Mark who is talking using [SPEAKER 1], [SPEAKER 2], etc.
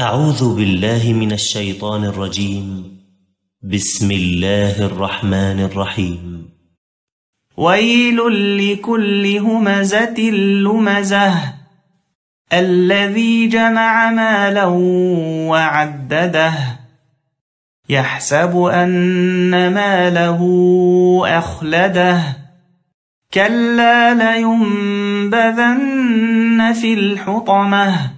[SPEAKER 1] أعوذ بالله من الشيطان الرجيم
[SPEAKER 2] بسم الله الرحمن الرحيم
[SPEAKER 3] ويل لكل همزة لمزة الذي جمع مالا وعدده يحسب أن ماله أخلده كلا لينبذن في الحطمه